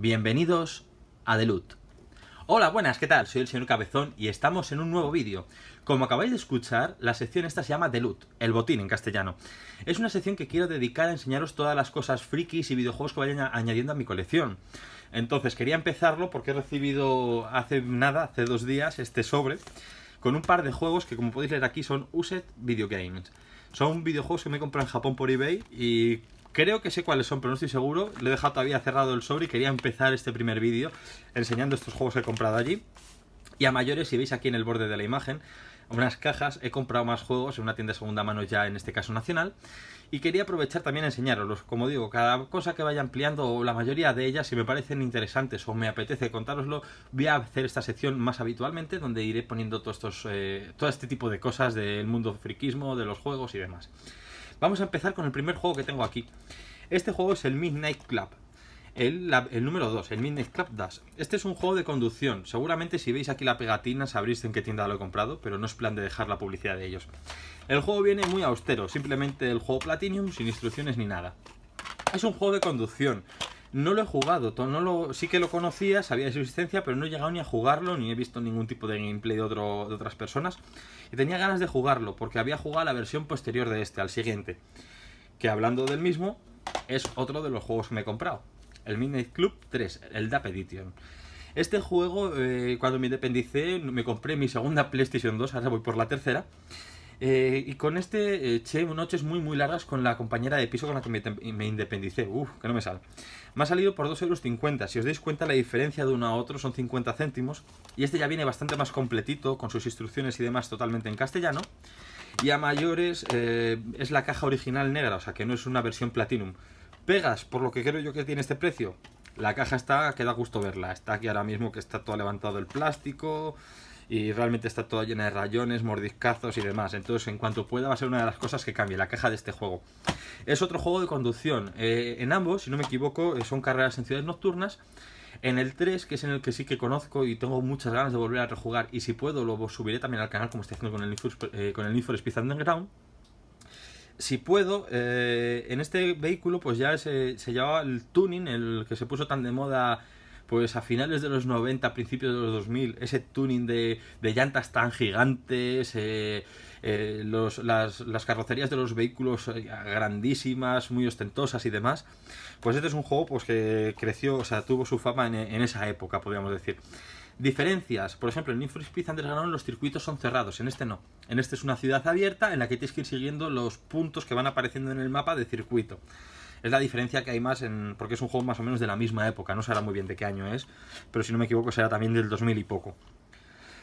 Bienvenidos a Delut. Hola, buenas, ¿qué tal? Soy el señor Cabezón y estamos en un nuevo vídeo. Como acabáis de escuchar, la sección esta se llama Delut, el botín en castellano. Es una sección que quiero dedicar a enseñaros todas las cosas frikis y videojuegos que vayan añadiendo a mi colección. Entonces, quería empezarlo porque he recibido hace nada, hace dos días, este sobre con un par de juegos que como podéis leer aquí son Uset Video Games. Son videojuegos que me he comprado en Japón por eBay y Creo que sé cuáles son, pero no estoy seguro. Le he dejado todavía cerrado el sobre y quería empezar este primer vídeo enseñando estos juegos que he comprado allí. Y a mayores, si veis aquí en el borde de la imagen, unas cajas, he comprado más juegos en una tienda de segunda mano ya, en este caso nacional. Y quería aprovechar también a enseñaroslos, como digo, cada cosa que vaya ampliando, o la mayoría de ellas, si me parecen interesantes o me apetece contároslo, voy a hacer esta sección más habitualmente, donde iré poniendo todos estos, eh, todo este tipo de cosas del mundo friquismo, de los juegos y demás. Vamos a empezar con el primer juego que tengo aquí. Este juego es el Midnight Club. El, número 2, el Midnight Club Dash. Este es un juego de conducción. Seguramente si veis aquí la pegatina sabréis en qué tienda lo he comprado, pero no es plan de dejar la publicidad de ellos. El juego viene muy austero, simplemente el juego Platinum sin instrucciones ni nada. Es un juego de conducción. No lo he jugado, no lo, sí que lo conocía, sabía de su existencia, pero no he llegado ni a jugarlo, ni he visto ningún tipo de gameplay de otras personas. Y tenía ganas de jugarlo, porque había jugado la versión posterior de este, al siguiente. Que hablando del mismo, es otro de los juegos que me he comprado. El Midnight Club 3, el DAP Edition. Este juego, eh, cuando me dependicé, me compré mi segunda PlayStation 2, ahora voy por la tercera. Eh, y con este eché eh, noches muy muy largas con la compañera de piso con la que me, independicé. Uf, que no me sale. Me ha salido por 2,50 euros. Si os dais cuenta, la diferencia de uno a otro son 50 céntimos. Y este ya viene bastante más completito, con sus instrucciones y demás totalmente en castellano. Y a mayores eh, es la caja original negra, o sea que no es una versión Platinum. Pegas, por lo que creo yo que tiene este precio. La caja está, que da gusto verla. Está aquí ahora mismo que está todo levantado el plástico y realmente está toda llena de rayones, mordiscazos y demás. Entonces, en cuanto pueda, va a ser una de las cosas que cambie la caja de este juego. Es otro juego de conducción. Eh, en ambos, si no me equivoco, eh, son carreras en ciudades nocturnas. En el 3, que es en el que sí que conozco y tengo muchas ganas de volver a rejugar, y si puedo, lo subiré también al canal, como estoy haciendo con el Need eh, con el Speed Underground si puedo, en este vehículo pues ya se, se llevaba el tuning, el que se puso tan de moda pues a finales de los 90, principios de los 2000, ese tuning de, llantas tan gigantes, eh, eh, las, carrocerías de los vehículos eh, grandísimas, muy ostentosas y demás, pues este es un juego pues, que creció, o sea, tuvo su fama en, esa época, podríamos decir. Diferencias, por ejemplo, en Need for Speed Underground los circuitos son cerrados, en este no. En este es una ciudad abierta en la que tienes que ir siguiendo los puntos que van apareciendo en el mapa de circuito. Es la diferencia que hay más en. porque es un juego más o menos de la misma época, no sabrá muy bien de qué año es, pero si no me equivoco será también del 2000 y poco.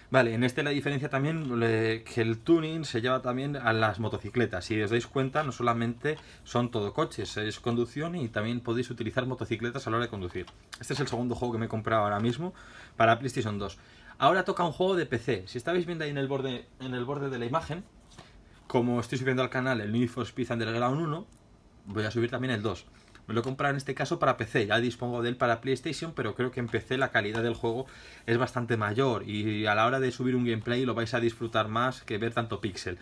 Vale, en este la diferencia también que el tuning se lleva también a las motocicletas. Si os dais cuenta, no solamente son todo coches, es conducción y también podéis utilizar motocicletas a la hora de conducir. Este es el segundo juego que me he comprado ahora mismo para PlayStation 2. Ahora toca un juego de PC. Si estáis viendo ahí en el borde, en el borde de la imagen, como estoy subiendo al canal el Need for Speed Underground 1, voy a subir también el 2. Me lo he comprado en este caso para PC, ya dispongo de él para PlayStation, pero creo que en PC la calidad del juego es bastante mayor y a la hora de subir un gameplay lo vais a disfrutar más que ver tanto pixel.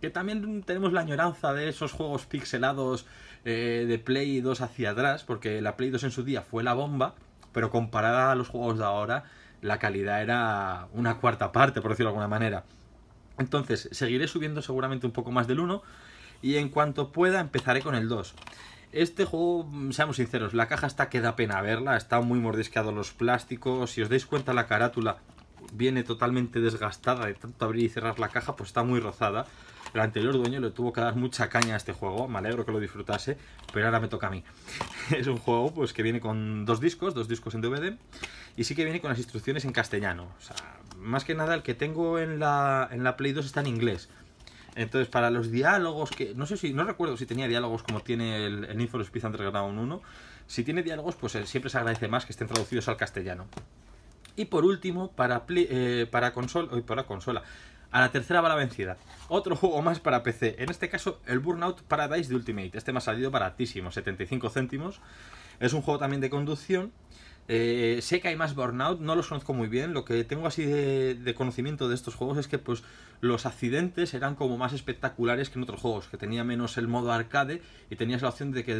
Que también tenemos la añoranza de esos juegos pixelados eh, de Play 2 hacia atrás, porque la Play 2 en su día fue la bomba, pero comparada a los juegos de ahora, la calidad era una cuarta parte, por decirlo de alguna manera. Entonces, seguiré subiendo seguramente un poco más del 1, y en cuanto pueda empezaré con el 2. Este juego, mm, seamos sinceros, la caja está que da pena verla, está muy mordisqueado los plásticos, si os dais cuenta la carátula viene totalmente desgastada de tanto abrir y cerrar la caja, pues está muy rozada. El anterior dueño le tuvo que dar mucha caña a este juego, me alegro que lo disfrutase, pero ahora me toca a mí. Es un juego pues que viene con dos discos, dos discos en DVD, y sí que viene con las instrucciones en castellano. más que nada el que tengo en la, en la Play 2 está en inglés. Entonces, para los diálogos que... No sé si... No recuerdo si tenía diálogos como tiene el, el Need for Speed Underground 1. Si tiene diálogos, pues eh, siempre se agradece más que estén traducidos al castellano. Y por último, para, eh, para, consola para consola, a la tercera bala vencida. Otro juego más para PC. En este caso, el Burnout Paradise de Ultimate. Este me ha salido baratísimo, 75 céntimos. Es un juego también de conducción eh, sé que hay más burnout, no los conozco muy bien. Lo que tengo así de, conocimiento de estos juegos es que pues los accidentes eran como más espectaculares que en otros juegos, que tenía menos el modo arcade y tenías la opción de que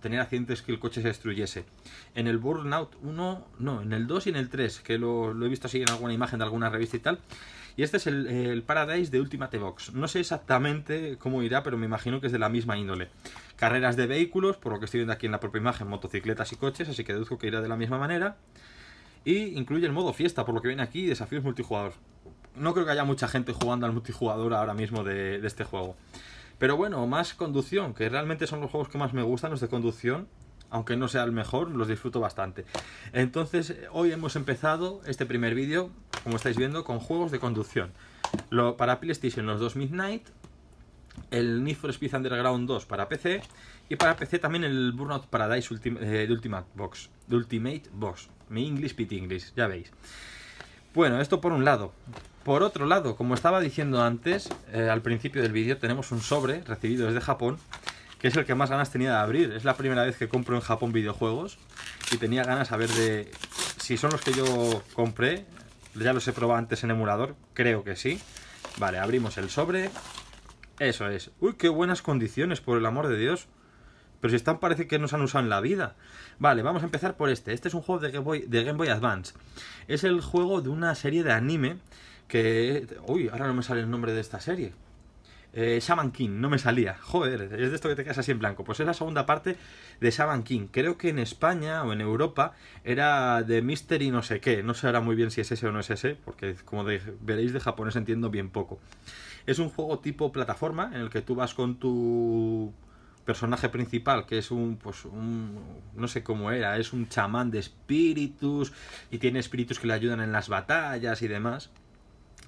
tener accidentes que el coche se destruyese. En el Burnout 1, no, en el 2 y en el 3, que lo, lo he visto así en alguna imagen de alguna revista y tal, y este es el, Paradise de Ultimate Box. No sé exactamente cómo irá, pero me imagino que es de la misma índole. Carreras de vehículos, por lo que estoy viendo aquí en la propia imagen, motocicletas y coches, así que deduzco que irá de la misma manera. Y incluye el modo fiesta, por lo que viene aquí, desafíos multijugador. No creo que haya mucha gente jugando al multijugador ahora mismo de, de este juego. Pero bueno, más conducción, que realmente son los juegos que más me gustan, los de conducción aunque no sea el mejor, los disfruto bastante. Entonces, eh, hoy hemos empezado este primer vídeo como estáis viendo, con juegos de conducción. Lo, para PlayStation los dos Midnight, el Need for Speed Underground 2 para PC y para PC también el Burnout Paradise eh, de Ultimate Box. De Ultimate Box. Mi English Pit English, ya veis. Bueno, esto por un lado. Por otro lado, como estaba diciendo antes, eh, al principio del vídeo, tenemos un sobre recibido desde Japón, que es el que más ganas tenía de abrir. Es la primera vez que compro en Japón videojuegos y tenía ganas a ver de si son los que yo compré ya los he probado antes en emulador, creo que sí. Vale, abrimos el sobre. Eso es. Uy, qué buenas condiciones, por el amor de Dios. Pero si están parece que nos han usado en la vida. Vale, vamos a empezar por este. Este es un juego de Game Boy, de Game Boy Advance. Es el juego de una serie de anime que... Uy, ahora no me sale el nombre de esta serie. Eh, Shaman King, no me salía. Joder, es de esto que te quedas así en blanco. Pues es la segunda parte de Shaman King. Creo que en España o en Europa era de Mystery no sé qué. No sé ahora muy bien si es ese o no es ese, porque como veréis de japonés entiendo bien poco. Es un juego tipo plataforma en el que tú vas con tu personaje principal, que es un, pues, un, no sé cómo era, es un chamán de espíritus y tiene espíritus que le ayudan en las batallas y demás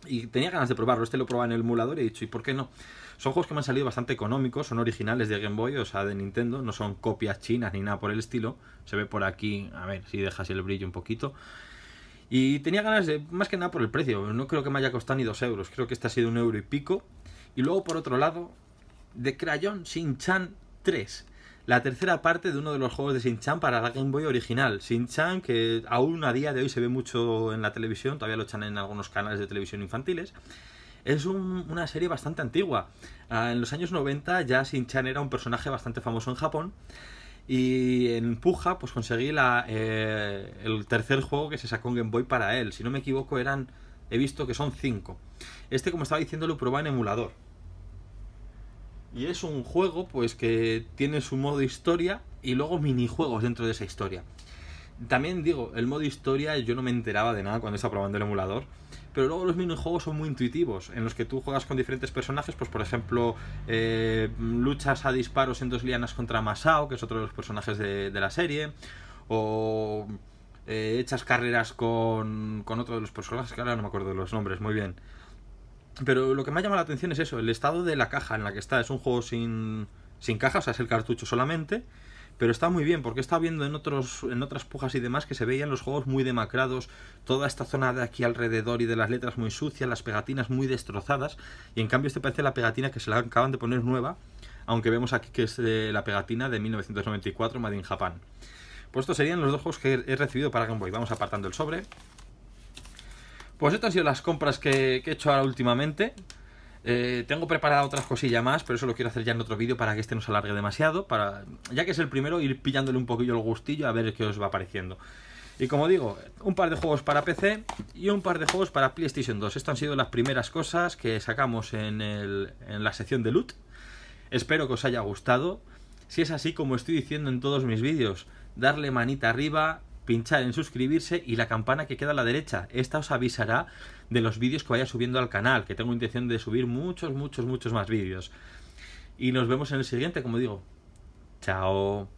y tenía ganas de probarlo. Este lo probaba en el emulador y he dicho, ¿y por qué no? Son juegos que me han salido bastante económicos, son originales de Game Boy, o sea, de Nintendo, no son copias chinas ni nada por el estilo. Se ve por aquí, a ver si dejas el brillo un poquito. Y tenía ganas de, más que nada por el precio, no creo que me haya costado ni dos euros, creo que este ha sido un euro y pico. Y luego, por otro lado, de Crayon Shin-Chan 3 la tercera parte de uno de los juegos de Shin-Chan para la Game Boy original. Shin-Chan, que aún a día de hoy se ve mucho en la televisión, todavía lo echan en algunos canales de televisión infantiles. Es una serie bastante antigua. Ah, en los años 90 ya Shin-Chan era un personaje bastante famoso en Japón. Y en Puja, pues conseguí eh, el tercer juego que se sacó en Game Boy para él. Si no me equivoco, eran. He visto que son cinco. Este, como estaba diciendo, lo probé en emulador. Y es un juego pues que tiene su modo historia y luego minijuegos dentro de esa historia. También digo, el modo historia yo no me enteraba de nada cuando estaba probando el emulador, pero luego los minijuegos son muy intuitivos, en los que tú juegas con diferentes personajes, pues por ejemplo, eh, luchas a disparos en dos lianas contra Masao, que es otro de los personajes de, la serie, o eh, echas carreras con, con otro de los personajes, que ahora no me acuerdo de los nombres, muy bien. Pero lo que me llama la atención es eso, el estado de la caja en la que está. Es un juego sin, sin caja, o sea, es el cartucho solamente. Pero está muy bien, porque está viendo en, otros, en otras pujas y demás que se veían los juegos muy demacrados, toda esta zona de aquí alrededor y de las letras muy sucias, las pegatinas muy destrozadas. Y en cambio este parece la pegatina que se la acaban de poner nueva, aunque vemos aquí que es eh, la pegatina de 1994, Made in Japan. Pues estos serían los dos juegos que he recibido para Game Boy. Vamos apartando el sobre. Pues estas han sido las compras que, he hecho ahora últimamente. Eh, tengo preparada otras cosillas más, pero eso lo quiero hacer ya en otro vídeo para que este no se alargue demasiado. Para, ya que es el primero, ir pillándole un poquillo el gustillo a ver qué os va pareciendo. Y como digo, un par de juegos para PC y un par de juegos para PlayStation 2. Estas han sido las primeras cosas que sacamos en, en la sección de loot. Espero que os haya gustado. Si es así, como estoy diciendo en todos mis vídeos, darle manita arriba, pinchar en suscribirse y la campana que queda a la derecha. Esta os avisará de los vídeos que vaya subiendo al canal, que tengo intención de subir muchos, muchos, muchos más vídeos. Y nos vemos en el siguiente, como digo. Chao.